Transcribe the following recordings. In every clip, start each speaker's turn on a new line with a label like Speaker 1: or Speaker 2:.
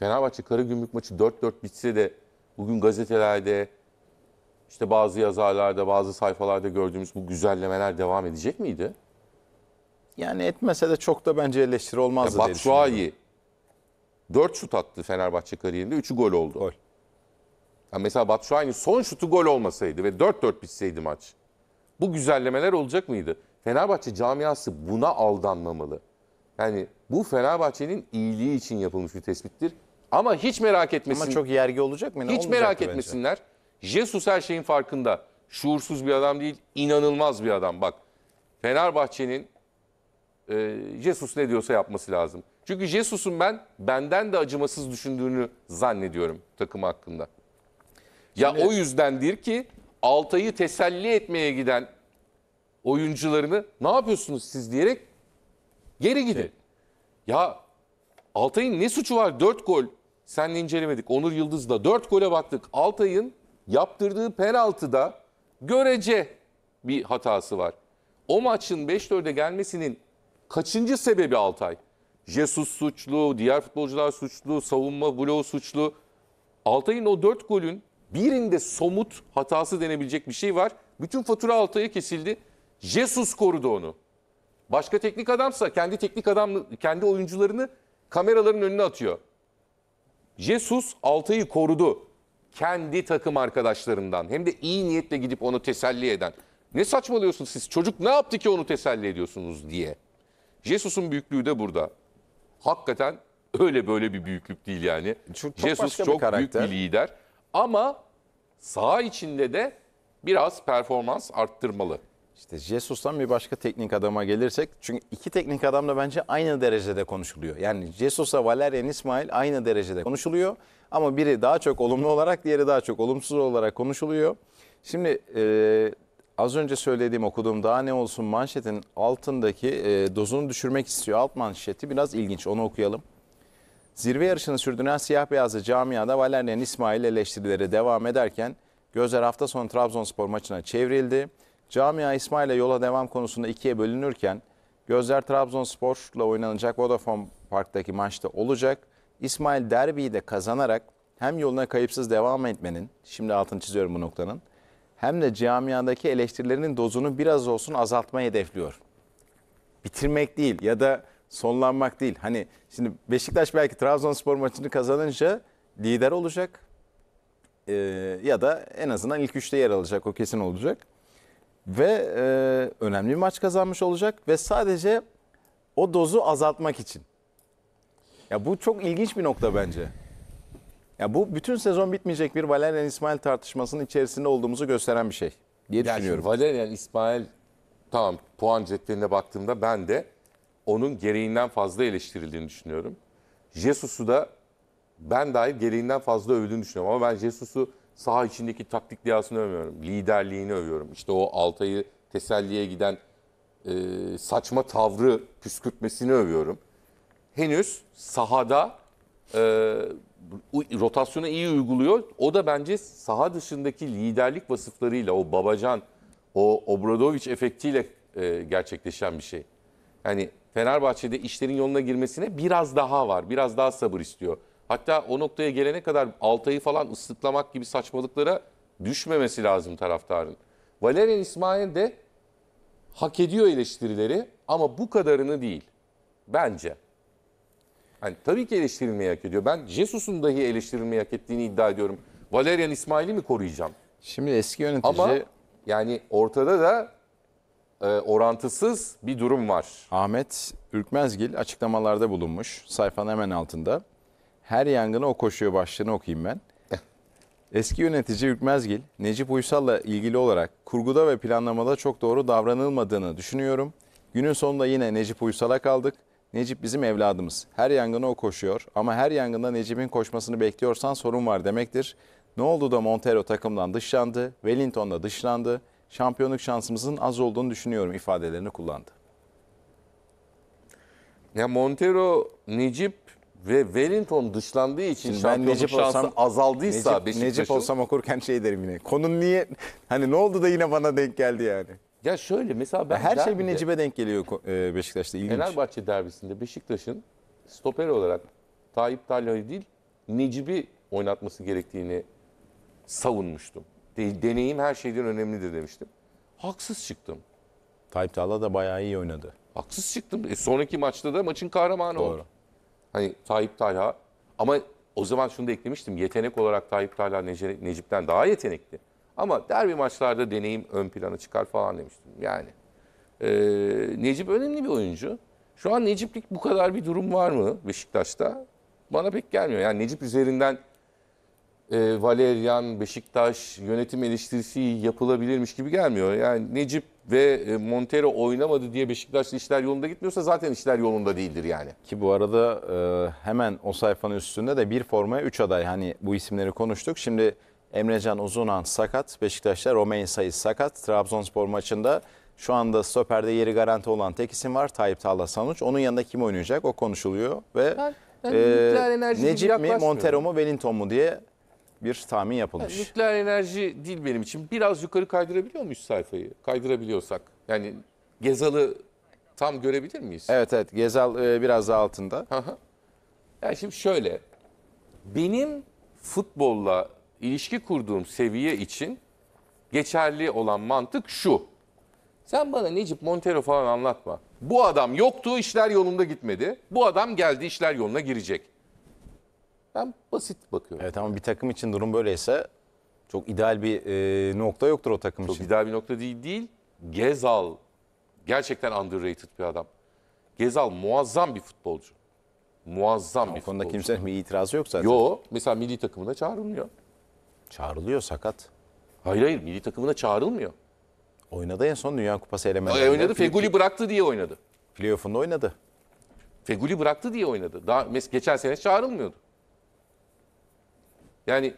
Speaker 1: Fenerbahçe Karagümrük maçı 4-4 bitse de bugün gazetelerde işte bazı yazarlarda, bazı sayfalarda gördüğümüz bu güzellemeler devam edecek miydi? Yani etmese de çok da bence eleştiri olmazdı ya diye Batshuayi 4 şut attı Fenerbahçe kariyerinde, 3'ü gol oldu. Gol. Yani mesela Batshuayi'nin son şutu gol olmasaydı ve 4-4 bitseydi maç. Bu güzellemeler olacak mıydı? Fenerbahçe camiası buna aldanmamalı. Yani bu Fenerbahçe'nin iyiliği için yapılmış bir tespittir. Ama hiç merak etmesin. Ama çok yergi olacak mı? Ne hiç merak etmesinler. Bence. Jesus her şeyin farkında. Şuursuz bir adam değil, inanılmaz bir adam. Bak Fenerbahçe'nin e, Jesus ne diyorsa yapması lazım. Çünkü Jesus'un ben benden de acımasız düşündüğünü zannediyorum takım hakkında. Ya Şimdi... o yüzdendir ki Altay'ı teselli etmeye giden oyuncularını ne yapıyorsunuz siz diyerek geri gidin. Evet. Ya Altay'ın ne suçu var? 4 gol senle incelemedik. Onur Yıldız'la 4 gole baktık. Altay'ın yaptırdığı penaltıda görece bir hatası var. O maçın 5-4'e gelmesinin kaçıncı sebebi Altay? Jesus suçlu, diğer futbolcular suçlu, savunma bloğu suçlu. Altay'ın o 4 golün birinde somut hatası denebilecek bir şey var. Bütün fatura Altay'a kesildi. Jesus korudu onu. Başka teknik adamsa kendi teknik adam kendi oyuncularını kameraların önüne atıyor. Jesus Altay'ı korudu. Kendi takım arkadaşlarından hem de iyi niyetle gidip onu teselli eden. Ne saçmalıyorsunuz siz çocuk ne yaptı ki onu teselli ediyorsunuz diye. Jesus'un büyüklüğü de burada. Hakikaten öyle böyle bir büyüklük değil yani. Çok, çok Jesus çok bir büyük bir lider ama saha içinde de biraz performans arttırmalı. İşte Jesus'tan bir başka teknik adama gelirsek
Speaker 2: çünkü iki teknik adam da bence aynı derecede konuşuluyor. Yani Jesus'a Valerian İsmail aynı derecede konuşuluyor ama biri daha çok olumlu olarak diğeri daha çok olumsuz olarak konuşuluyor. Şimdi e, az önce söylediğim okuduğum daha ne olsun manşetin altındaki e, dozunu düşürmek istiyor. Alt manşeti biraz ilginç onu okuyalım. Zirve yarışını sürdüren siyah beyazlı camiada Valerian İsmail eleştirileri devam ederken gözler hafta sonu Trabzonspor maçına çevrildi. Camia İsmail'e yola devam konusunda ikiye bölünürken gözler Trabzonspor'la oynanacak Vodafone Park'taki maçta olacak. İsmail derbiyi de kazanarak hem yoluna kayıpsız devam etmenin, şimdi altını çiziyorum bu noktanın, hem de camiadaki eleştirilerinin dozunu biraz olsun azaltmayı hedefliyor. Bitirmek değil ya da sonlanmak değil. Hani şimdi Beşiktaş belki Trabzonspor maçını kazanınca lider olacak ee, ya da en azından ilk üçte yer alacak o kesin olacak. Ve e, önemli bir maç kazanmış olacak ve sadece o dozu azaltmak için. Ya bu çok ilginç bir nokta bence. Ya bu bütün sezon bitmeyecek bir Valerian İsmail tartışmasının içerisinde olduğumuzu
Speaker 1: gösteren bir şey diye yani düşünüyorum. Valerian İsmail tamam puan cetveline baktığımda ben de onun gereğinden fazla eleştirildiğini düşünüyorum. Jesus'u da ben dair gereğinden fazla övdüğünü düşünüyorum. Ama ben Jesus'u saha içindeki taktik diyasını övmüyorum. Liderliğini övüyorum. İşte o Altay'ı teselliye giden e, saçma tavrı püskürtmesini övüyorum. Henüz sahada e, rotasyonu iyi uyguluyor. O da bence saha dışındaki liderlik vasıflarıyla o babacan, o Obradoviç efektiyle e, gerçekleşen bir şey. Yani Fenerbahçe'de işlerin yoluna girmesine biraz daha var. Biraz daha sabır istiyor. Hatta o noktaya gelene kadar Altay'ı falan ısıtlamak gibi saçmalıklara düşmemesi lazım taraftarın. Valerian İsmail de hak ediyor eleştirileri ama bu kadarını değil. Bence. Yani tabii ki eleştirilmeyi hak ediyor. Ben Jesus'un dahi eleştirilmeyi hak ettiğini iddia ediyorum. Valerian İsmail'i mi koruyacağım? Şimdi eski yönetici... Ama yani ortada da e, orantısız bir durum var.
Speaker 2: Ahmet Ürkmezgil açıklamalarda bulunmuş sayfanın hemen altında. Her yangına o koşuyor başlığını okuyayım ben. Eski yönetici Ülkmezgil, Necip Uysal'la ilgili olarak kurguda ve planlamada çok doğru davranılmadığını düşünüyorum. Günün sonunda yine Necip Uysal'a kaldık. Necip bizim evladımız. Her yangına o koşuyor ama her yangında Necip'in koşmasını bekliyorsan sorun var demektir. Ne oldu da Montero takımdan dışlandı, Wellington da dışlandı. Şampiyonluk şansımızın az olduğunu düşünüyorum ifadelerini kullandı.
Speaker 1: Ya Montero, Necip ve Wellington dışlandığı için Şimdi şampiyonluk şansı olsam- azaldıysa Necip, Beşiktaş'ın. Necip olsam okurken şey derim yine. Konun niye
Speaker 2: hani ne oldu da yine bana denk geldi yani. Ya şöyle
Speaker 1: mesela ben Her şey bir derbide- Necip'e denk geliyor e, Beşiktaş'ta ilginç. Fenerbahçe derbisinde Beşiktaş'ın stoper olarak Tayyip Talha'yı değil Necip'i oynatması gerektiğini savunmuştum. De- deneyim her şeyden önemlidir demiştim. Haksız çıktım. Tayyip Tağla da bayağı iyi oynadı. Haksız çıktım. E, sonraki maçta da maçın kahramanı oldu. Doğru. Hani Tayyip Talha ama o zaman şunu da eklemiştim. Yetenek olarak Tayyip Talha Nece- Necip'ten daha yetenekli. Ama derbi maçlarda deneyim ön plana çıkar falan demiştim. Yani e, Necip önemli bir oyuncu. Şu an Necip'lik bu kadar bir durum var mı Beşiktaş'ta? Bana pek gelmiyor. Yani Necip üzerinden e, Valerian, Beşiktaş yönetim eleştirisi yapılabilirmiş gibi gelmiyor. Yani Necip ve e, Montero oynamadı diye Beşiktaş'ta işler yolunda gitmiyorsa zaten işler yolunda değildir yani. Ki bu arada e, hemen o sayfanın üstünde de bir
Speaker 2: formaya 3 aday hani bu isimleri konuştuk. Şimdi Emrecan Uzunan sakat, Beşiktaş'ta Romain Sayıs sakat. Trabzonspor maçında şu anda stoperde yeri garanti olan tek isim var Tayyip Talha Sanuç. Onun yanında kim oynayacak o konuşuluyor ve... Ben... Yani ee, Necip mi, Montero mu, Wellington mu diye bir tahmin yapılmış. Yani
Speaker 1: nükleer enerji değil benim için. Biraz yukarı kaydırabiliyor muyuz sayfayı? Kaydırabiliyorsak. Yani Gezal'ı tam görebilir miyiz? Evet evet Gezal e, biraz daha altında. Hı Yani şimdi şöyle. Benim futbolla ilişki kurduğum seviye için geçerli olan mantık şu. Sen bana Necip Montero falan anlatma. Bu adam yoktu işler yolunda gitmedi. Bu adam geldi işler yoluna girecek. Ben basit bakıyorum. Evet ama bir takım için durum böyleyse çok ideal bir e, nokta yoktur o takım Çok için. ideal bir nokta değil değil. Gezal gerçekten underrated bir adam. Gezal muazzam bir futbolcu. Muazzam bir O konuda futbolcu. kimsenin bir itirazı yok zaten. Yo mesela milli takımına çağrılmıyor. Çağrılıyor sakat. Hayır hayır milli takımına çağrılmıyor. Oynadı en son Dünya Kupası elemelerinde. oynadı Feguli bıraktı diye oynadı. Playoff'unda oynadı. Feguli bıraktı diye oynadı. Daha mes geçen sene çağrılmıyordu. Yani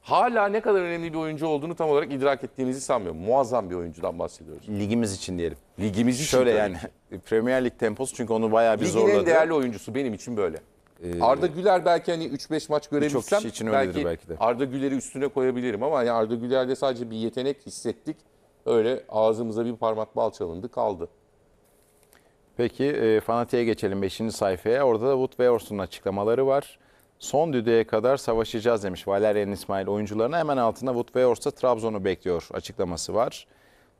Speaker 1: hala ne kadar önemli bir oyuncu olduğunu tam olarak idrak ettiğimizi sanmıyorum. Muazzam bir oyuncudan bahsediyoruz. Ligimiz için diyelim. Ligimiz için Şöyle yani Premier Lig temposu çünkü onu bayağı bir Ligin zorladı. en değerli oyuncusu benim için böyle. Ee, Arda Güler belki hani 3-5 maç Birçok görebilsem için belki, belki de. Arda Güler'i üstüne koyabilirim ama yani Arda Güler'de sadece bir yetenek hissettik. Öyle ağzımıza bir parmak bal çalındı kaldı.
Speaker 2: Peki e, Fanatik'e geçelim 5. sayfaya. Orada da Wood ve Orsun'un açıklamaları var son düdüğe kadar savaşacağız demiş Valerian İsmail oyuncularına. Hemen altında Wood ve Trabzon'u bekliyor açıklaması var.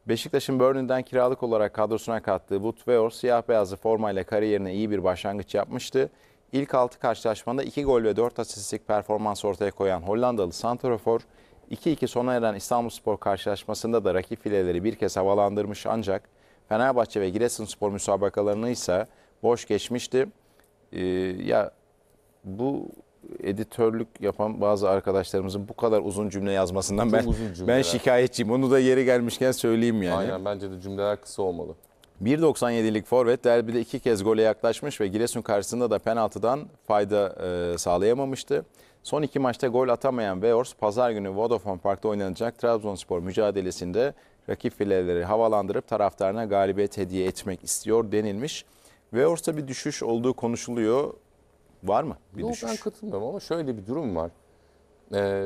Speaker 2: Beşiktaş'ın Burnley'den kiralık olarak kadrosuna kattığı Wood ve siyah beyazlı formayla kariyerine iyi bir başlangıç yapmıştı. İlk 6 karşılaşmada 2 gol ve 4 asistlik performans ortaya koyan Hollandalı Santrafor 2-2 sona eren İstanbulspor karşılaşmasında da rakip fileleri bir kez havalandırmış ancak Fenerbahçe ve Giresunspor müsabakalarını ise boş geçmişti. Ee, ya bu editörlük yapan bazı arkadaşlarımızın bu kadar uzun cümle yazmasından Çok ben uzun cümleler. ben şikayetçiyim. Onu da yeri gelmişken söyleyeyim yani. Aynen bence de cümleler kısa olmalı. 1.97'lik forvet derbide iki kez gole yaklaşmış ve Giresun karşısında da penaltıdan fayda e, sağlayamamıştı. Son iki maçta gol atamayan Veors, pazar günü Vodafone Park'ta oynanacak Trabzonspor mücadelesinde rakip fileleri havalandırıp taraftarına galibiyet hediye etmek istiyor denilmiş.
Speaker 1: Veors'ta bir düşüş olduğu konuşuluyor. Var mı bir Yok, düşüş? Ben katılmıyorum ama şöyle bir durum var. Ee,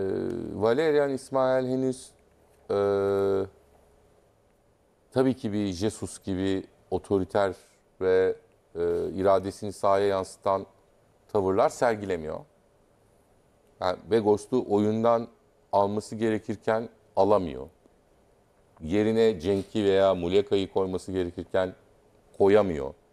Speaker 1: Valerian İsmail henüz e, tabii ki bir Jesus gibi otoriter ve e, iradesini sahaya yansıtan tavırlar sergilemiyor. Yani Begos'u oyundan alması gerekirken alamıyor. Yerine Cenk'i veya Muleka'yı koyması gerekirken koyamıyor.